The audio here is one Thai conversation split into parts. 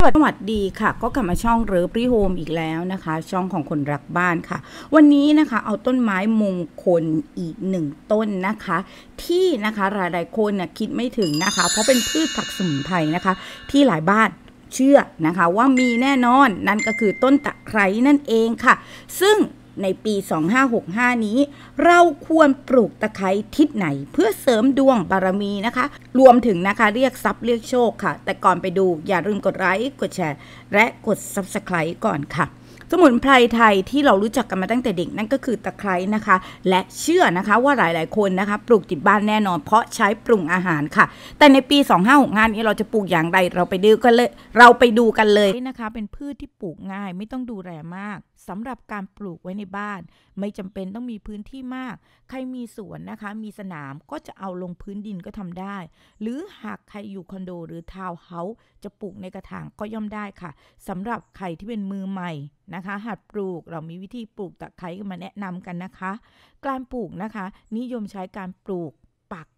สวัสดีค่ะก็กลับมาช่องเริพรีโฮมอีกแล้วนะคะช่องของคนรักบ้านค่ะ วันนี้นะคะเอาต้นไม้มงคลอีกหนึ่งต้นนะคะ ที่นะคะหลายๆคนนยคิดไม่ถึงนะคะ เพราะเป็นพืชผักสมุนไพรนะคะ ที่หลายบ้านเชื่อนะคะว่ามีแน่นอนนั่นก็คือต้นตะไคร้นั่นเองค่ะ ซึ่งในปี 2565 นี้ เราควรปลูกตะไคร้ทิศไหน เพื่อเสริมดวงบารมีนะคะ รวมถึงนะคะเรียกทรัพย์เรียกโชคค่ะ แต่ก่อนไปดูอย่าลืมกดไลค์กดแชร์ และกด Subscribe ก่อนค่ะสมุนไพรไทยที่เรารู้จักกันมาตั้งแต่เด็กนั่นก็คือตะไคร้นะคะ และเชื่อนะคะว่าหลายๆคนนะคะปลูกติดบ้านแน่นอน เพราะใช้ปรุงอาหารค่ะ แต่ในปี 2565นี้เราจะปลูกอย่างไรเราไปดูกันเลยเราไปดูกันเลยนะคะเป็นพืชที่ปลูกง่ายไม่ต้องดูแลมาก สำหรับการปลูกไว้ในบ้าน ไม่จำเป็นต้องมีพื้นที่มากใครมีสวนนะคะ มีสนามก็จะเอาลงพื้นดินก็ทำได้ หรือหากใครอยู่คอนโด หรือทาวน์เฮาส์จะปลูกในกระถางก็ย่อมได้ค่ะ สำหรับใครที่เป็นมือใหม่นะคะหัดปลูกเรามีวิธีปลูกตะไคร้มาแนะนำกันนะคะ การปลูกนะคะนิยมใช้การปลูกปัก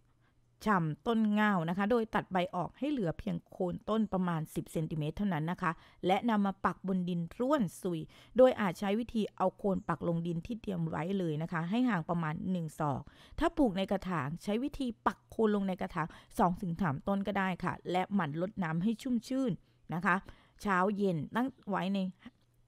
ช่ำต้นเงานะคะโดยตัดใบออกให้เหลือเพียงโคนต้นประมาณ 10เซนติเมตรเท่านั้นนะคะ และนำมาปักบนดินร่วนซุย โดยอาจใช้วิธีเอาโคนปักลงดินที่เตรียมไว้เลยนะคะให้ห่างประมาณ1ศอกถ้าปลูกในกระถางใช้วิธีปักโคนลงในกระถาง2สต้นก็ได้ค่ะ และหมั่นลดน้ำให้ชุ่มชื่นนะคะ เช้าเย็นตั้งไว้ใน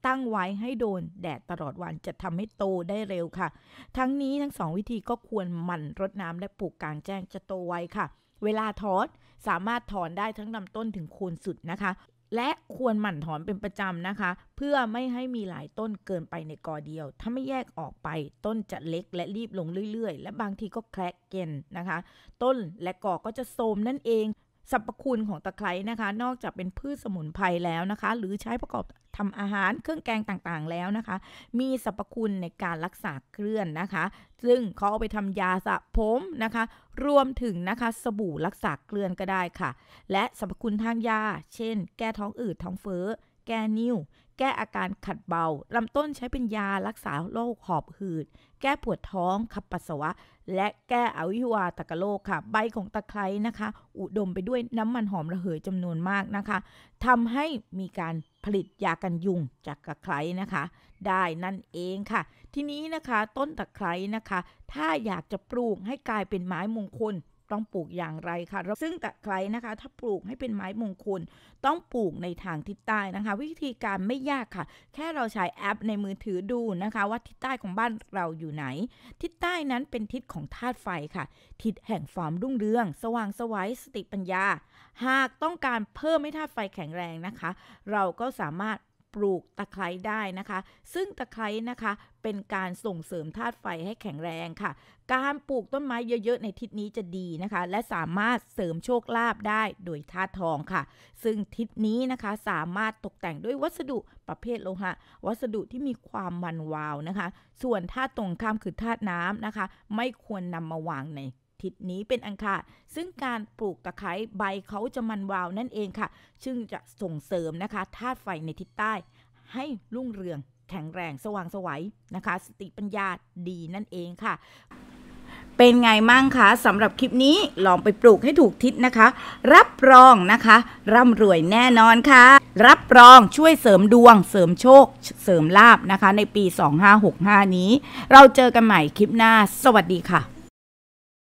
ตั้งไว้ให้โดนแดดตลอดวันจะทำให้โตได้เร็วค่ะ ทั้งนี้ทั้งสองวิธีก็ควรหมั่นรดน้ำและปลูกกลางแจ้งจะโตไวค่ะ เวลาถอนสามารถถอนได้ทั้งลำต้นถึงโคนสุดนะคะ และควรหมั่นถอนเป็นประจำนะคะ เพื่อไม่ให้มีหลายต้นเกินไปในกอเดียว ถ้าไม่แยกออกไปต้นจะเล็กและรีบลงเรื่อย ๆ และบางทีก็แคลกเกนนะคะ ต้นและกอก็จะโทมนั่นเองสรรพคุณของตะไคร้นะคะ นอกจากเป็นพืชสมุนไพรแล้วนะคะ หรือใช้ประกอบทำอาหารเครื่องแกงต่างๆแล้วนะคะ มีสรรพคุณในการรักษาเคลื่อนนะคะ ซึ่งเขาเอาไปทำยาสระผมนะคะรวมถึงนะคะสบู่รักษาเคลื่อนก็ได้ค่ะ และสรรพคุณทางยา เช่นแก้ท้องอืดท้องเฟ้อแก้นิ่วแก้อาการขัดเบา ลำต้นใช้เป็นยารักษาโรคหอบหืด แก้ปวดท้อง ขับปัสสาวะ และแก้อวิวาตะกโรคค่ะ ใบของตะไคร้นะคะ อุดมไปด้วยน้ำมันหอมระเหยจำนวนมากนะคะ ทำให้มีการผลิตยากันยุงจากตะไคร้นะคะ ได้นั่นเองค่ะ ทีนี้นะคะ ต้นตะไคร้นะคะ ถ้าอยากจะปลูกให้กลายเป็นไม้มงคลต้องปลูกอย่างไรคะ่ะซึ่งตะไคร้นะคะ ถ้าปลูกให้เป็นไม้มงคล ต้องปลูกในทางทิศใต้นะคะ วิธีการไม่ยากค่ะ แค่เราใช้แอปในมือถือดูนะคะ ว่าทิศใต้ของบ้านเราอยู่ไหน ทิศใต้นั้นเป็นทิศของธาตุไฟค่ะ ทิศแห่งความรุ่งเรือง สว่างสวัยสติปัญญา หากต้องการเพิ่มให้ธาตุไฟแข็งแรงนะคะ เราก็สามารถปลูกตะไคร้ได้นะคะ ซึ่งตะไคร้นะคะเป็นการส่งเสริมธาตุไฟให้แข็งแรงค่ะ การปลูกต้นไม้เยอะๆในทิศนี้จะดีนะคะ และสามารถเสริมโชคลาภได้โดยธาตุทองค่ะ ซึ่งทิศนี้นะคะสามารถตกแต่งด้วยวัสดุประเภทโลหะวัสดุที่มีความมันวาวนะคะ ส่วนธาตุตรงข้ามคือธาตุน้ำนะคะ ไม่ควรนำมาวางในทิตย์นี้เป็นอังคาร ซึ่งการปลูกตะไคร้ใบเขาจะมันวาวนั่นเองค่ะ ซึ่งจะส่งเสริมนะคะธาตุไฟในทิศใต้ ให้รุ่งเรืองแข็งแรงสว่างสวัยนะคะสติปัญญาดีนั่นเองค่ะ เป็นไงมั่งคะสำหรับคลิปนี้ลองไปปลูกให้ถูกทิศนะคะ รับรองนะคะ ร่ำรวยแน่นอนค่ะ รับรองช่วยเสริมดวงเสริมโชคเสริม ลาบนะคะ ในปี 2565 นี้ เราเจอกันใหม่คลิปหน้าสวัสดีค่ะ